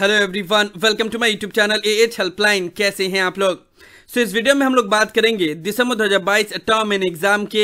hello everyone welcome to my YouTube channel A H helpline कैसे हैं आप लोग सो so, इस वीडियो में हम लोग बात करेंगे दिसंबर 2022 टर्म एंड एग्जाम के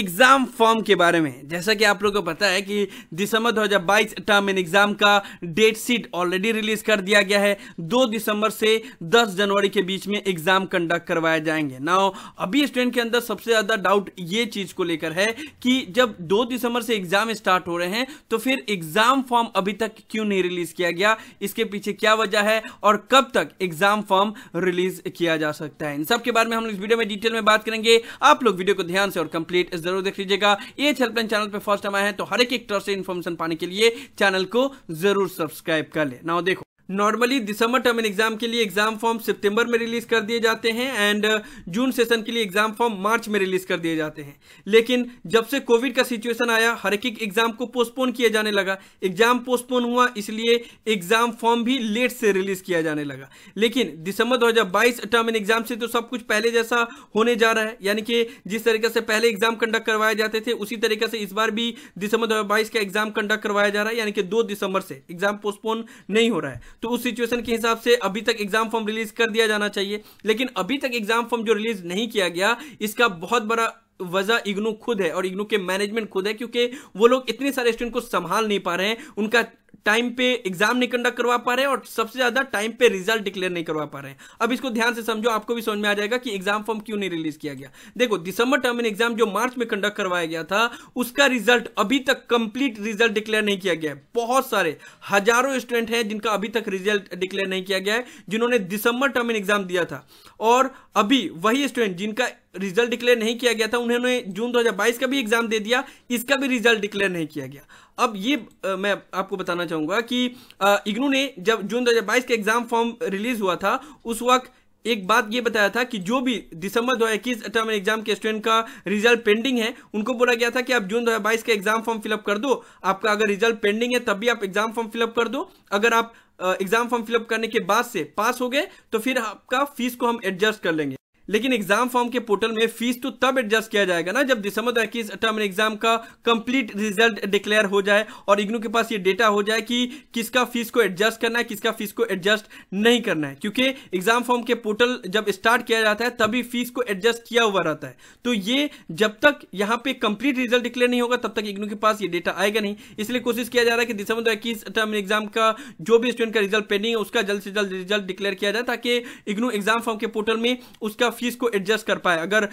एग्जाम फॉर्म के बारे में जैसा कि आप लोगों को पता है कि दिसंबर 2022 टर्म एंड एग्जाम का डेट शीट ऑलरेडी रिलीज कर दिया गया है 2 दिसंबर से 10 जनवरी के बीच में एग्जाम कंडक्ट करवाए जाएंगे नाउ अभी स्टूडेंट के अंदर सबसे ज्यादा डाउट ये चीज को लेकर है कि जब दो दिसंबर से एग्जाम स्टार्ट हो रहे हैं तो फिर एग्जाम फॉर्म अभी तक क्यों नहीं रिलीज किया गया इसके पीछे क्या वजह है और कब तक एग्जाम फॉर्म रिलीज किया जा सकता है है इन सब के बारे में हम इस वीडियो में डिटेल में बात करेंगे आप लोग वीडियो को ध्यान से और कंप्लीट जरूर देख लीजिएगा ये हेल्पलाइन चैनल पर फर्स्ट टाइम आए हैं तो हर एक तरह से इन्फॉर्मेशन पाने के लिए चैनल को जरूर सब्सक्राइब कर ले ना देखो नॉर्मली दिसंबर टर्म एग्जाम के लिए एग्जाम फॉर्म सितंबर में रिलीज कर दिए जाते हैं एंड जून सेशन के लिए एग्जाम फॉर्म मार्च में रिलीज कर दिए जाते हैं लेकिन जब से कोविड का सिचुएशन आया हर एक एग्जाम को पोस्टपोन किया जाने लगा एग्जाम पोस्टपोन हुआ इसलिए एग्जाम फॉर्म भी लेट से रिलीज किया जाने लगा लेकिन दिसंबर दो टर्म एंड एग्जाम से तो सब कुछ पहले जैसा होने जा रहा है यानी कि जिस तरीके से पहले एग्जाम कंडक्ट करवाए जाते थे उसी तरीके से इस बार भी दिसंबर दो का एग्जाम कंडक्ट करवाया जा रहा है यानी कि दो दिसंबर से एग्जाम पोस्टपोन नहीं हो रहा है तो उस सिचुएशन के हिसाब से अभी तक एग्जाम फॉर्म रिलीज कर दिया जाना चाहिए लेकिन अभी तक एग्जाम फॉर्म जो रिलीज नहीं किया गया इसका बहुत बड़ा वजह इग्नू खुद है और इग्नू के मैनेजमेंट खुद है क्योंकि वो लोग इतने सारे स्टूडेंट को संभाल नहीं पा रहे हैं उनका टाइम पे एग्जाम नहीं कंडक्ट करवा पा रहे हैं और सबसे ज्यादा टाइम पे रिजल्ट डिक्लेयर नहीं करवा पा रहे हैं अब इसको ध्यान से समझो आपको भी समझ में आ जाएगा कि एग्जाम फॉर्म क्यों नहीं रिलीज किया गया देखो दिसंबर टर्म एग्जाम जो मार्च में कंडक्ट करवाया गया था उसका रिजल्ट अभी तक कंप्लीट रिजल्ट डिक्लेयर नहीं किया गया है बहुत सारे हजारों स्टूडेंट हैं जिनका अभी तक रिजल्ट डिक्लेयर नहीं किया गया है जिन्होंने दिसंबर टर्म एग्जाम दिया था और अभी वही स्टूडेंट जिनका रिजल्ट डिक्लेयर नहीं किया गया था उन्होंने जून 2022 का भी एग्जाम दे दिया इसका भी रिजल्ट डिक्लेयर नहीं किया गया अब ये आ, मैं आपको बताना चाहूंगा कि इग्नू ने जब जून 2022 का एग्जाम फॉर्म रिलीज हुआ था उस वक्त एक बात ये बताया था कि जो भी दिसंबर 2021 हजार एग्जाम के स्टूडेंट का रिजल्ट पेंडिंग है उनको बोला गया था कि आप जून 2022 का एग्जाम फॉर्म फिलअप कर दो आपका अगर रिजल्ट पेंडिंग है तब भी आप एग्जाम फॉर्म फिलअप कर दो अगर आप एग्जाम फॉर्म फिलअप करने के बाद से पास हो गए तो फिर आपका फीस को हम एडजस्ट कर लेंगे लेकिन एग्जाम फॉर्म के पोर्टल में फीस तो तब एडजस्ट किया जाएगा ना जब दिसंबर दो इक्कीस टर्म एग्जाम का कंप्लीट रिजल्ट डिक्लेयर हो जाए और इग्नू के पास ये डेटा हो जाए कि किसका फीस को एडजस्ट करना है किसका फीस को एडजस्ट नहीं करना है क्योंकि एग्जाम फॉर्म के पोर्टल जब स्टार्ट किया जाता है तभी फीस को एडजस्ट किया हुआ रहता है तो ये जब तक यहाँ पे कंप्लीट रिजल्ट डिक्लेयर नहीं होगा तब तक इग्नू के पास ये डेटा आएगा नहीं इसलिए कोशिश किया जा रहा है कि दिसंबर दो इक्कीस टर्म एग्जाम का जो भी स्टूडेंट का रिजल्ट पेंडिंग है उसका जल्द से जल्द रिजल्ट डिक्लेयर किया जाए ताकि इग्नू एग्जाम फॉर्म के पोर्टल में उसका फीस को एडजस्ट कर पाए अगर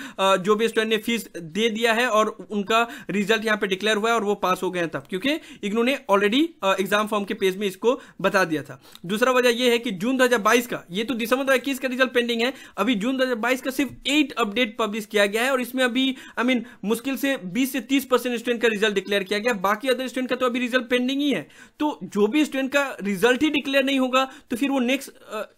जो भी स्टूडेंट ने फीस दे दिया है और उनका रिजल्ट यहाँ पे डिक्लेयर हुआ है और वो पास हो गए हैं तब क्योंकि इग्नू ने ऑलरेडी एग्जाम फॉर्म के पेज में इसको बता दिया था दूसरा वजह यह है कि जून दो का ये तो दिसंबर दो का रिजल्ट पेंडिंग है अभी जून दो का सिर्फ एट अपडेट पब्लिश किया गया है और इसमें अभी आई मीन मुश्किल से बीस से तीस स्टूडेंट का रिजल्ट डिक्लेयर किया गया बाकी अदर स्टूडेंट का तो अभी रिजल्ट पेंडिंग ही है तो जो भी स्टूडेंट का रिजल्ट ही डिक्लेयर नहीं होगा तो फिर वो नेक्स्ट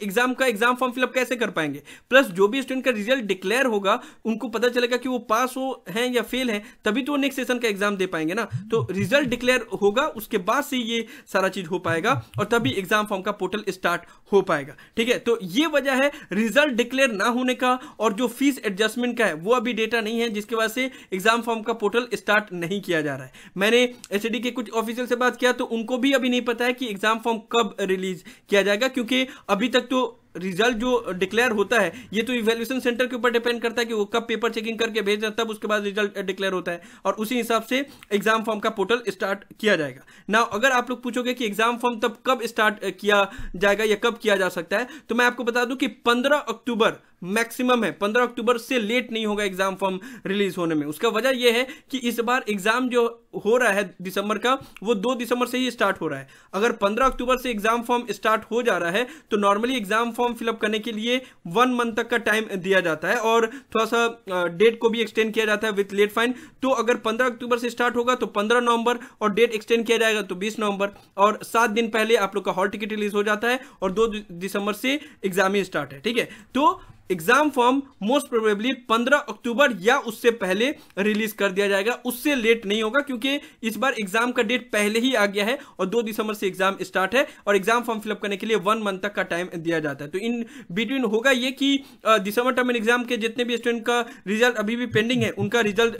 एग्जाम का एग्जाम फॉर्म फिलअप कैसे कर पाएंगे प्लस जो भी स्टूडेंट उसका रिजल्ट डिक्लेयर होगा उनको पता चलेगा कि वो पास हो है या फेल है तभी तो नेक्स्ट सेशन का एग्जाम दे पाएंगे ना तो रिजल्ट डिक्लेयर होगा उसके बाद से ये सारा चीज हो पाएगा और तभी एग्जाम फॉर्म का पोर्टल स्टार्ट हो पाएगा ठीक है तो ये वजह है रिजल्ट डिक्लेयर ना होने का और जो फीस एडजस्टमेंट का है वो अभी डेटा नहीं है जिसके वजह से एग्जाम फॉर्म का पोर्टल स्टार्ट नहीं किया जा रहा है मैंने एस के कुछ ऑफिसर से बात किया तो उनको भी अभी नहीं पता है कि एग्जाम फॉर्म कब रिलीज किया जाएगा क्योंकि अभी तक तो रिजल्ट जो डिक्लेयर होता है ये तो इवेल्यूशन सेंटर के ऊपर डिपेंड करता है कि वो कब पेपर चेकिंग करके भेज रहे तब उसके बाद रिजल्ट डिक्लेयर होता है और उसी हिसाब से एग्जाम फॉर्म का पोर्टल स्टार्ट किया जाएगा ना अगर आप लोग पूछोगे कि एग्जाम फॉर्म तब कब स्टार्ट किया जाएगा या कब किया जा सकता है तो मैं आपको बता दूं कि पंद्रह अक्टूबर मैक्सिमम है 15 अक्टूबर से लेट नहीं होगा एग्जाम फॉर्म रिलीज होने में उसका वजह यह है कि इस बार एग्जाम जो हो रहा है दिसंबर का वो दो दिसंबर से ही स्टार्ट हो रहा है अगर 15 अक्टूबर से एग्जाम फॉर्म स्टार्ट हो जा रहा है तो नॉर्मली एग्जाम फॉर्म फिलअप करने के लिए वन मंथ तक का टाइम दिया जाता है और थोड़ा सा डेट को भी एक्सटेंड किया जाता है विथ लेट फाइन तो अगर पंद्रह अक्टूबर से स्टार्ट होगा तो पंद्रह नवंबर और डेट एक्सटेंड किया जाएगा तो बीस नवंबर और सात दिन पहले आप लोग का हॉल टिकट रिलीज हो जाता है और दो दिसंबर से एग्जाम ही स्टार्ट है ठीक है तो एग्जाम फॉर्म मोस्ट प्रोबेबली 15 अक्टूबर या उससे पहले रिलीज कर दिया जाएगा उससे लेट नहीं होगा क्योंकि इस बार एग्जाम का डेट पहले ही आ गया है और दो दिसंबर से एग्जाम स्टार्ट है और एग्जाम फॉर्म फिलअप करने के लिए वन मंथ तक का टाइम दिया जाता है तो इन बिटवीन होगा ये कि दिसंबर टर्म एग्जाम के जितने भी स्टूडेंट का रिजल्ट अभी भी पेंडिंग है उनका रिजल्ट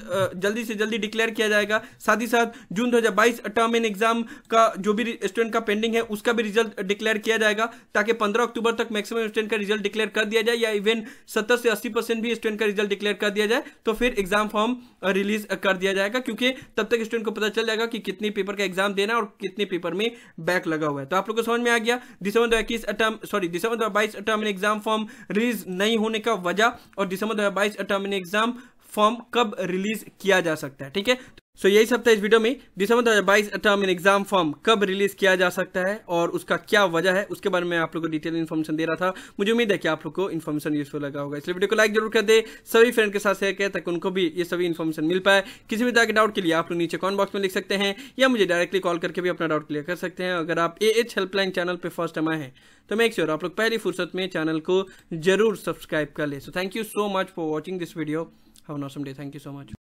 जल्दी से जल्दी डिक्लेयर किया जाएगा साथ ही साथ जून दो टर्म एंड एग्जाम का जो भी स्टूडेंट का पेंडिंग है उसका भी रिजल्ट डिक्लेयर किया जाएगा ताकि पंद्रह अक्टूबर तक मैक्सिमम स्टूडेंट का रिजल्ट डिक्लेयर कर दिया जाए या इवेंट परसेंट सत्तर से अस्सी परसेंट भी स्टूडेंट का रिजल्ट डिक्लेयर कर दिया जाए तो फिर एग्जाम फॉर्म रिलीज कर दिया जाएगा क्योंकि तब तक स्टूडेंट को पता चल जाएगा कि कितने पेपर का एग्जाम देना और कितने पेपर में बैक लगा हुआ है तो आप लोग को समझ में आ गया दिसंबर दो इक्कीस अटर्म सॉरी दिसंबर दो बाईस अटर्म एग्जाम फॉर्म रिलीज नहीं होने का वजह और दिसंबर दो हजार बाईस अटर्म एग्जाम फॉर्म कब रिलीज किया जा सकता है ठीक है सो so, यही सब था इस वीडियो में दिसंबर दो टर्म इन एग्जाम फॉर्म कब रिलीज किया जा सकता है और उसका क्या वजह है उसके बारे में आप लोग को डिटेल इन्फॉर्मेशन दे रहा था मुझे उम्मीद है कि आप लोग को इन्फॉर्मेशन यूजफुल लगा होगा इसलिए वीडियो को लाइक जरूर कर दे सभी फ्रेंड के साथ शेयर करें ताकि उनको भी ये सभी इन्फॉर्मेशन मिल पाए किसी भी तरह के डाउट के लिए आप लोग नीचे कॉमेंट बॉक्स में लिख सकते हैं या मुझे डायरेक्टली कॉल करके भी अपना डाउट क्लियर कर सकते हैं अगर आप ए एच हेल्पलाइन चैनल पर फर्स्ट टाइम आए हैं तो मेक श्योर आप लोग पहली फुर्सत में चैनल को जरूर सब्सक्राइब कर ले so thank you so much for watching this video have an awesome day thank you so much